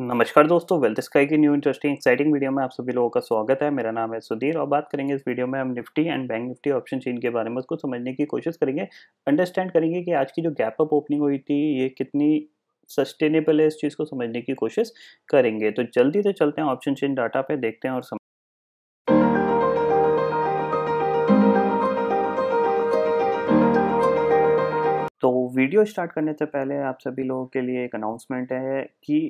नमस्कार दोस्तों wealth sky की न्यू इंटरेस्टिंग एक्साइटिंग वीडियो में आप सभी लोगों का स्वागत है मेरा नाम है सुधीर और बात करेंगे इस वीडियो में हम Nifty and bank Nifty option chain के बारे में उसको समझने की कोशिश करेंगे अंडरस्टैंड करेंगे कि आज की जो गैप अप ओपनिंग हुई थी ये कितनी सस्टेनेबल है इस चीज़ को समझने की कोशिश करेंगे तो जल्दी से चलते हैं ऑप्शन चेन डाटा पे देखते हैं और समझ तो वीडियो स्टार्ट करने से पहले आप सभी लोगों के लिए एक अनाउंसमेंट है कि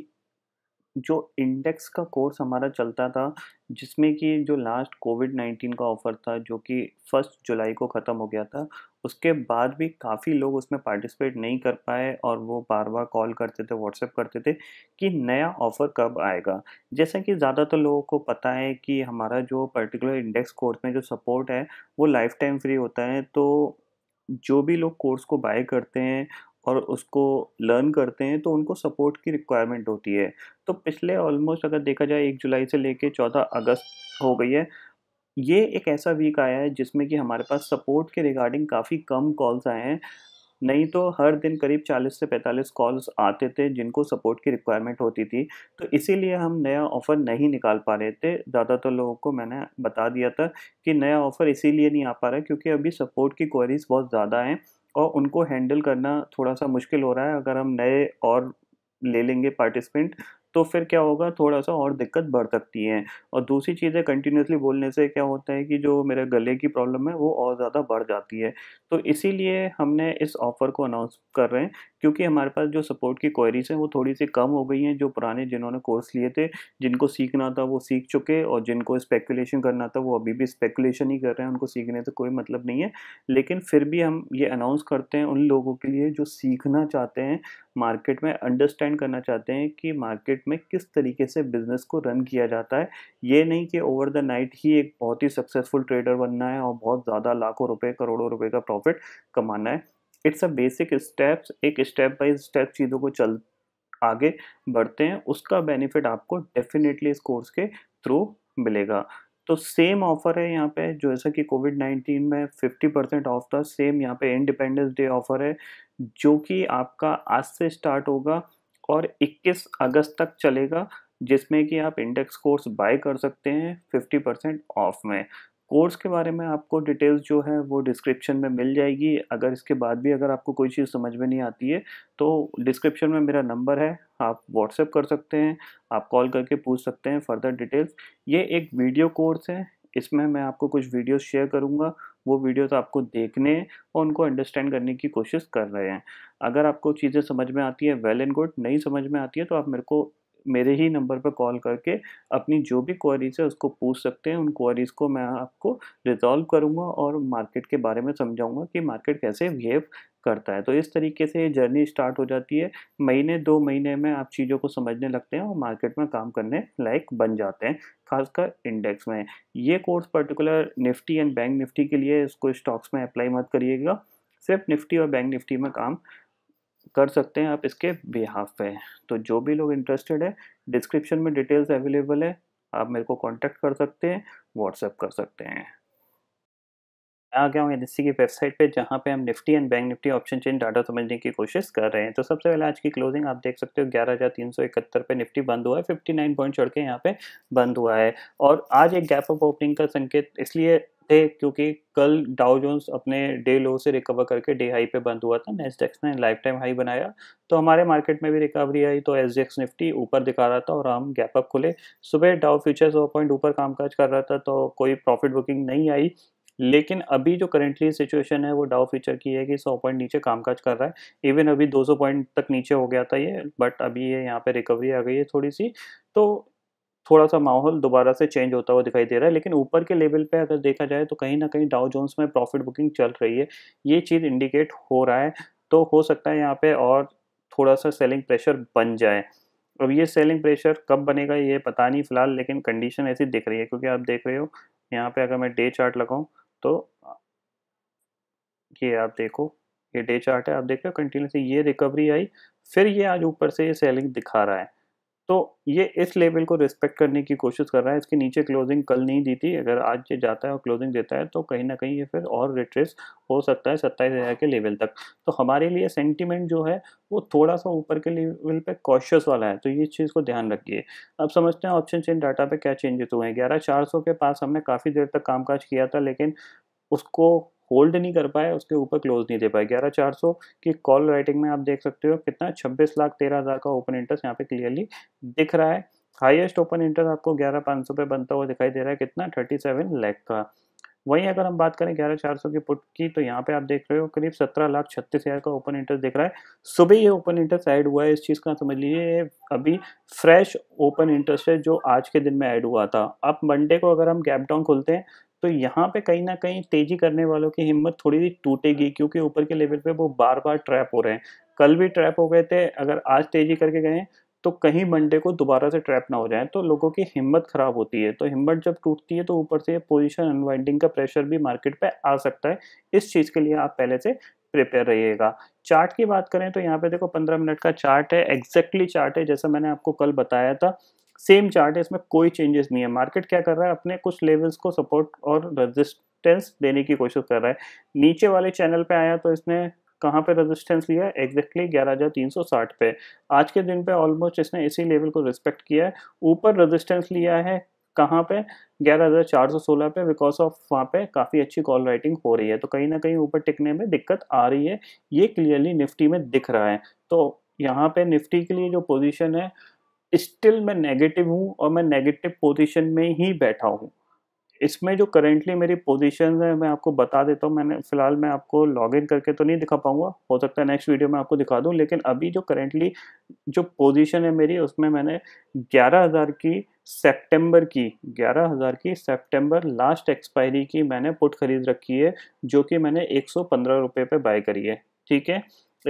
जो इंडेक्स का कोर्स हमारा चलता था जिसमें कि जो लास्ट कोविड नाइन्टीन का ऑफ़र था जो कि फर्स्ट जुलाई को ख़त्म हो गया था उसके बाद भी काफ़ी लोग उसमें पार्टिसिपेट नहीं कर पाए और वो बार बार कॉल करते थे व्हाट्सएप करते थे कि नया ऑफ़र कब आएगा जैसा कि ज़्यादातर लोगों को पता है कि हमारा जो पर्टिकुलर इंडेक्स कोर्स में जो सपोर्ट है वो लाइफ टाइम फ्री होता है तो जो भी लोग कोर्स को बाय करते हैं और उसको लर्न करते हैं तो उनको सपोर्ट की रिक्वायरमेंट होती है तो पिछले ऑलमोस्ट अगर देखा जाए एक जुलाई से लेके चौदह अगस्त हो गई है ये एक ऐसा वीक आया है जिसमें कि हमारे पास सपोर्ट के रिगार्डिंग काफ़ी कम कॉल्स आए हैं नहीं तो हर दिन करीब 40 से 45 कॉल्स आते थे जिनको सपोर्ट की रिक्वायरमेंट होती थी तो इसीलिए हम नया ऑफ़र नहीं निकाल पा रहे थे ज़्यादातर लोगों को मैंने बता दिया था कि नया ऑफ़र इसीलिए नहीं आ पा रहा क्योंकि अभी सपोर्ट की क्वेरीज बहुत ज़्यादा हैं और उनको हैंडल करना थोड़ा सा मुश्किल हो रहा है अगर हम नए और ले लेंगे पार्टिसिपेंट तो फिर क्या होगा थोड़ा सा और दिक्कत बढ़ सकती है और दूसरी चीज़ें कंटिन्यूसली बोलने से क्या होता है कि जो मेरे गले की प्रॉब्लम है वो और ज़्यादा बढ़ जाती है तो इसीलिए हमने इस ऑफ़र को अनाउंस कर रहे हैं क्योंकि हमारे पास जो सपोर्ट की क्वेरीज हैं वो थोड़ी सी कम हो गई हैं जो पुराने जिन्होंने कोर्स लिए थे जिनको सीखना था वो सीख चुके और जिनको स्पेकुलेशन करना था वो अभी भी स्पेकुलेशन ही कर रहे हैं उनको सीखने से कोई मतलब नहीं है लेकिन फिर भी हम ये अनाउंस करते हैं उन लोगों के लिए जो सीखना चाहते हैं मार्केट में अंडरस्टैंड करना चाहते हैं कि मार्केट में किस तरीके से बिज़नेस को रन किया जाता है ये नहीं कि ओवर द नाइट ही एक बहुत ही सक्सेसफुल ट्रेडर बनना है और बहुत ज़्यादा लाखों रुपए करोड़ों रुपए का प्रॉफिट कमाना है इट्स अ बेसिक स्टेप्स एक स्टेप बाय स्टेप चीज़ों को चल आगे बढ़ते हैं उसका बेनिफिट आपको डेफिनेटली इस कोर्स के थ्रू मिलेगा तो सेम ऑफर है यहाँ पे जो जैसा कि कोविड नाइन्टीन में फिफ्टी परसेंट ऑफ था सेम यहाँ पे इंडिपेंडेंस डे ऑफर है जो कि आपका आज से स्टार्ट होगा और 21 अगस्त तक चलेगा जिसमें कि आप इंडेक्स कोर्स बाय कर सकते हैं 50 परसेंट ऑफ में कोर्स के बारे में आपको डिटेल्स जो है वो डिस्क्रिप्शन में मिल जाएगी अगर इसके बाद भी अगर आपको कोई चीज़ समझ में नहीं आती है तो डिस्क्रिप्शन में मेरा नंबर है आप व्हाट्सएप कर सकते हैं आप कॉल करके पूछ सकते हैं फर्दर डिटेल्स ये एक वीडियो कोर्स है इसमें मैं आपको कुछ वीडियोस शेयर करूँगा वो वीडियोस आपको देखने और उनको अंडरस्टैंड करने की कोशिश कर रहे हैं अगर आपको चीज़ें समझ में आती है वेल एंड गुड नहीं समझ में आती है तो आप मेरे को मेरे ही नंबर पर कॉल करके अपनी जो भी क्वारीज है उसको पूछ सकते हैं उन क्वारीज को मैं आपको रिजॉल्व करूँगा और मार्केट के बारे में समझाऊँगा कि मार्केट कैसे बिहेव करता है तो इस तरीके से ये जर्नी स्टार्ट हो जाती है महीने दो महीने में आप चीज़ों को समझने लगते हैं और मार्केट में काम करने लायक बन जाते हैं खासकर इंडेक्स में ये course particular Nifty and bank Nifty के लिए इसको स्टॉक्स में अप्लाई मत करिएगा सिर्फ निफ्टी और बैंक निफ्टी में काम कर सकते हैं आप इसके बिहाफ पे तो जो भी लोग इंटरेस्टेड है डिस्क्रिप्शन में डिटेल्स अवेलेबल है आप मेरे को कांटेक्ट कर सकते हैं व्हाट्सएप कर सकते हैं आ गया हूँ एन की वेबसाइट पे जहाँ पे हम Nifty and bank Nifty option chain data समझने की कोशिश कर रहे हैं तो सबसे पहले आज की क्लोजिंग आप देख सकते हो ग्यारह हज़ार तीन सौ इकहत्तर पे निफ्टी बंद हुआ है फिफ्टी नाइन पॉइंट चढ़ के यहाँ पे बंद हुआ है और आज एक गैप ऑफ ओपनिंग का संकेत इसलिए थे क्योंकि कल डाउ जोन्स अपने डे लो से रिकवर करके डे हाई पे बंद हुआ था नेस्डेक्स ने लाइफ टाइम हाई बनाया तो हमारे मार्केट में भी रिकवरी आई तो एस निफ्टी ऊपर दिखा रहा था और हम गैप अप खुले सुबह डाउ फ्यूचर्स सौ पॉइंट ऊपर कामकाज कर रहा था तो कोई प्रॉफिट बुकिंग नहीं आई लेकिन अभी जो करेंटली सिचुएशन है वो डाउ फ्यूचर की है कि सौ पॉइंट नीचे कामकाज कर रहा है इवन अभी 200 पॉइंट तक नीचे हो गया था ये बट अभी ये यहाँ पे रिकवरी आ गई है थोड़ी सी तो थोड़ा सा माहौल दोबारा से चेंज होता हुआ दिखाई दे रहा है लेकिन ऊपर के लेवल पे अगर देखा जाए तो कहीं ना कहीं डाउ जोन्स में प्रॉफिट बुकिंग चल रही है ये चीज़ इंडिकेट हो रहा है तो हो सकता है यहाँ पे और थोड़ा सा सेलिंग प्रेशर बन जाए अब ये सेलिंग प्रेशर कब बनेगा ये पता नहीं फिलहाल लेकिन कंडीशन ऐसी दिख रही है क्योंकि आप देख रहे हो यहाँ पे अगर मैं डे चार्ट लगाऊँ तो ये आप देखो ये डे चार्ट है आप देख रहे हो कंटिन्यूसली ये रिकवरी आई फिर ये आज ऊपर से ये सेलिंग दिखा रहा है तो ये इस लेवल को रिस्पेक्ट करने की कोशिश कर रहा है इसके नीचे क्लोजिंग कल नहीं दी थी अगर आज ये जाता है और क्लोजिंग देता है तो कहीं ना कहीं ये फिर और रिट्रेस हो सकता है सत्ताईस हज़ार के लेवल तक तो हमारे लिए सेंटिमेंट जो है वो थोड़ा सा ऊपर के लेवल पे कॉशियस वाला है तो ये चीज़ को ध्यान रखिए अब समझते हैं ऑप्शन चेन डाटा पे क्या चेंजेस हुए हैं ग्यारह चार सौ के पास हमने काफ़ी देर तक कामकाज किया था लेकिन उसको होल्ड नहीं कर पाए उसके ऊपर क्लोज नहीं दे पाए ग्यारह चार सौ की कॉल राइटिंग में आप देख सकते हो कितना छब्बीस लाख तेरह हज़ार का ओपन इंटरेस्ट यहाँ पे क्लियरली दिख रहा है हाईएस्ट ओपन इंटरेस्ट आपको ग्यारह पाँच सौ पे बनता हुआ दिखाई दे रहा है कितना थर्टी सेवन लैख का वहीं अगर हम बात करें ग्यारह चार सौ की पुट की तो यहाँ पे आप देख रहे हो करीब सत्रह लाख छत्तीस हज़ार का ओपन इंटरेस्ट दिख रहा है सुबह ये ओपन इंटरेस्ट ऐड हुआ है इस चीज़ का समझ लीजिए ये अभी फ्रेश ओपन इंटरेस्ट है जो आज के दिन में ऐड हुआ था अब मंडे को अगर हम गैप डाउन खोलते हैं तो यहाँ पे कहीं ना कहीं तेजी करने वालों की हिम्मत थोड़ी सी टूटेगी क्योंकि ऊपर के लेवल पे वो बार बार ट्रैप हो रहे हैं कल भी ट्रैप हो गए थे अगर आज तेजी करके गए तो कहीं मंडे को दोबारा से ट्रैप ना हो जाए तो लोगों की हिम्मत ख़राब होती है तो हिम्मत जब टूटती है तो ऊपर से पोजिशन अनवाइंडिंग का प्रेशर भी मार्केट पर आ सकता है इस चीज़ के लिए आप पहले से प्रिपेयर रहिएगा चार्ट की बात करें तो यहाँ पे देखो 15 मिनट का चार्ट है एग्जैक्टली exactly चार्ट है जैसा मैंने आपको कल बताया था सेम चार्ट है इसमें कोई चेंजेस नहीं है मार्केट क्या कर रहा है अपने कुछ लेवल्स को सपोर्ट और रेजिस्टेंस देने की कोशिश कर रहा है नीचे वाले चैनल पे आया तो इसने कहाँ पे रेजिस्टेंस लिया एग्जैक्टली ग्यारह हज़ार तीन सौ साठ पे आज के दिन पे ऑलमोस्ट इसने इसी लेवल को रिस्पेक्ट किया है ऊपर रेजिस्टेंस लिया है कहाँ पे ग्यारह हज़ार चार सौ सोलह पे बिकॉज ऑफ वहाँ पे काफ़ी अच्छी कॉल राइटिंग हो रही है तो कहीं ना कहीं ऊपर टिकने में दिक्कत आ रही है ये क्लियरली निफ्टी में दिख रहा है तो यहाँ पे निफ्टी के लिए जो पोजीशन है स्टिल मैं नेगेटिव हूँ और मैं नेगेटिव पोजीशन में ही बैठा हूँ इसमें जो करेंटली मेरी पोजीशन है मैं आपको बता देता हूँ मैंने फ़िलहाल मैं आपको लॉगिन करके तो नहीं दिखा पाऊंगा हो सकता है नेक्स्ट वीडियो में आपको दिखा दूँ लेकिन अभी जो करेंटली जो पोजीशन है मेरी उसमें मैंने 11000 की सितंबर की 11000 की सितंबर लास्ट एक्सपायरी की मैंने पुट खरीद रखी है जो कि मैंने एक सौ पर बाय करी है ठीक है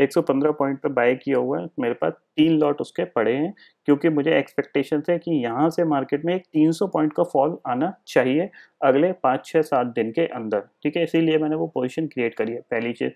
एक सौ पॉइंट पर बाय किया हुआ है मेरे पास तीन लॉट उसके पड़े हैं क्योंकि मुझे एक्सपेक्टेशन है कि यहाँ से मार्केट में एक 300 पॉइंट का फॉल आना चाहिए अगले पाँच छः सात दिन के अंदर ठीक है इसीलिए मैंने वो पोजीशन क्रिएट करी है पहली चीज़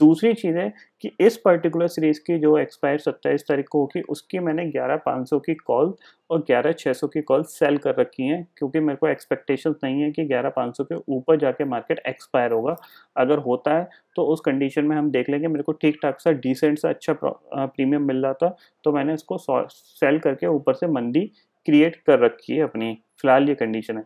दूसरी चीज़ है कि इस पर्टिकुलर सीरीज़ की जो एक्सपायर सत्ताईस तारीख को होगी उसकी मैंने ग्यारह पाँच सौ की कॉल और ग्यारह छः सौ की कॉल सेल कर रखी हैं क्योंकि मेरे को एक्सपेक्टेशन नहीं है कि ग्यारह पाँच सौ के ऊपर जाके मार्केट एक्सपायर होगा अगर होता है तो उस कंडीशन में हम देख लेंगे मेरे को ठीक ठाक सा डिसेंट सा अच्छा प्रीमियम मिल रहा था तो मैंने इसको सेल करके ऊपर से मंदी क्रिएट कर रखी है अपनी फिलहाल ये कंडीशन है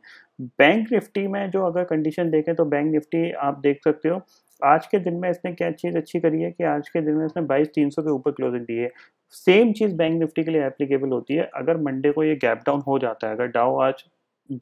बैंक निफ्टी में जो अगर कंडीशन देखें तो बैंक निफ्टी आप देख सकते हो आज के दिन में इसने क्या चीज़ अच्छी करी है कि आज के दिन में इसने बाईस तीन के ऊपर क्लोजिंग दी है सेम चीज़ बैंक निफ्टी के लिए एप्लीकेबल होती है अगर मंडे को ये गैप डाउन हो जाता है अगर डाउ आज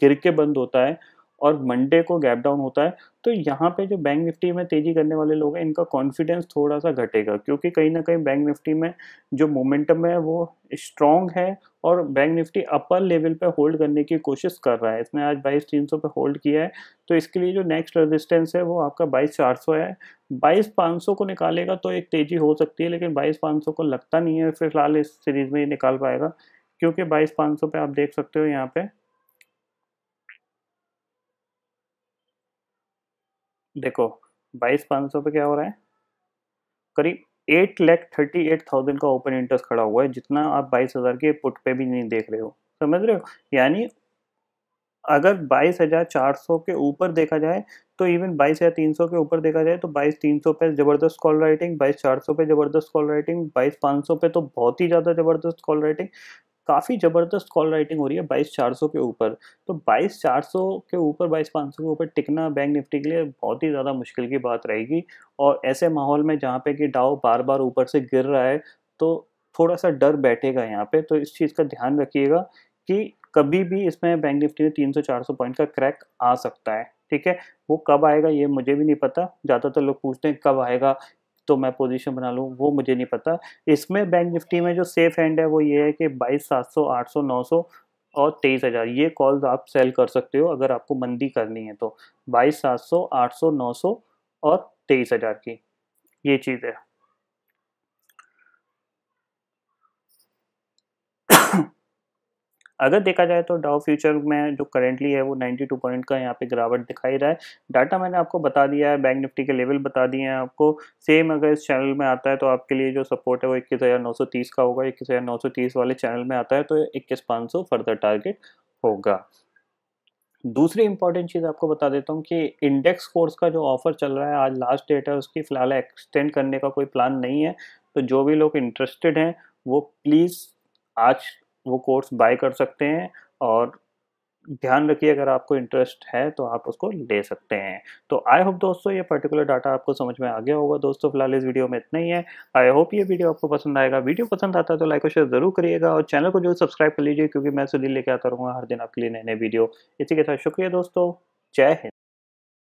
गिर के बंद होता है और मंडे को गैप डाउन होता है तो यहाँ पे जो बैंक निफ्टी में तेजी करने वाले लोग हैं इनका कॉन्फिडेंस थोड़ा सा घटेगा क्योंकि कहीं ना कहीं बैंक निफ्टी में जो मोमेंटम है वो स्ट्रॉन्ग है और बैंक निफ्टी अपर लेवल पे होल्ड करने की कोशिश कर रहा है इसने आज बाईस तीन सौ पे होल्ड किया है तो इसके लिए जो नेक्स्ट रेजिस्टेंस है वो आपका बाईस चार सौ है बाईस पाँच सौ को निकालेगा तो एक तेज़ी हो सकती है लेकिन बाईस पाँच सौ को लगता नहीं है फिलहाल इस सीरीज़ में ये निकाल पाएगा क्योंकि बाईस पाँच सौ पे आप देख सकते हो यहाँ पे देखो बाईस पाँच सौ पे क्या हो रहा है करीब eight lakh thirty eight thousand का ओपन इंटरेस्ट खड़ा हुआ है जितना आप बाईस हज़ार के पुट पे भी नहीं देख रहे हो समझ रहे हो यानी अगर बाईस हज़ार चार सौ के ऊपर देखा जाए तो इवन बाईस हज़ार तीन सौ के ऊपर देखा जाए तो बाईस तीन सौ पे ज़बरदस्त कॉल राइटिंग बाईस चार सौ पे ज़बरदस्त कॉल राइटिंग बाईस पाँच सौ पे तो बहुत ही ज़्यादा ज़बरदस्त कॉल राइटिंग काफ़ी ज़बरदस्त कॉल राइटिंग हो रही है बाईस चार सौ के ऊपर तो बाईस चार सौ के ऊपर बाईस पाँच सौ के ऊपर टिकना बैंक निफ्टी के लिए बहुत ही ज़्यादा मुश्किल की बात रहेगी और ऐसे माहौल में जहाँ पे कि डाव बार बार ऊपर से गिर रहा है तो थोड़ा सा डर बैठेगा यहाँ पे तो इस चीज़ का ध्यान रखिएगा कि कभी भी इसमें बैंक निफ्टी में 300-400 पॉइंट का क्रैक आ सकता है ठीक है वो कब आएगा ये मुझे भी नहीं पता ज़्यादातर लोग पूछते हैं कब आएगा तो मैं पोजीशन बना लूँ वो मुझे नहीं पता इसमें बैंक निफ्टी में जो सेफ हैंड है वो ये है कि बाईस सात सौ आठ सौ नौ सौ और तेईस हज़ार ये कॉल्स आप सेल कर सकते हो अगर आपको मंदी करनी है तो बाईस सात सौ आठ सौ नौ सौ और तेईस हज़ार की ये चीज़ है अगर देखा जाए तो डाउ फ्यूचर में जो करेंटली है वो 92 पॉइंट का यहाँ पे गिरावट दिखाई रहा है डाटा मैंने आपको बता दिया है बैंक निफ्टी के लेवल बता दिए हैं आपको सेम अगर इस चैनल में आता है तो आपके लिए जो सपोर्ट है वो इक्कीस का होगा इक्कीस वाले चैनल में आता है तो इक्कीस फर्दर टारगेट होगा दूसरी इंपॉर्टेंट चीज़ आपको बता देता हूँ कि इंडेक्स कोर्स का जो ऑफर चल रहा है आज लास्ट डेट है उसकी फ़िलहाल एक्सटेंड करने का कोई प्लान नहीं है तो जो भी लोग इंटरेस्टेड हैं वो प्लीज़ आज वो कोर्स बाय कर सकते हैं और ध्यान रखिए अगर आपको इंटरेस्ट है तो आप उसको ले सकते हैं तो आई होप दोस्तों ये पर्टिकुलर डाटा आपको समझ में आ गया होगा दोस्तों फिलहाल इस वीडियो में इतना ही है आई होप ये वीडियो आपको पसंद आएगा वीडियो पसंद आता है तो लाइक और शेयर जरूर करिएगा और चैनल को जरूर सब्सक्राइब कर लीजिए क्योंकि मैं सुधीर लेके आता रहूँगा हर दिन आपके लिए नए नए वीडियो इसी के साथ शुक्रिया दोस्तों जय हिंद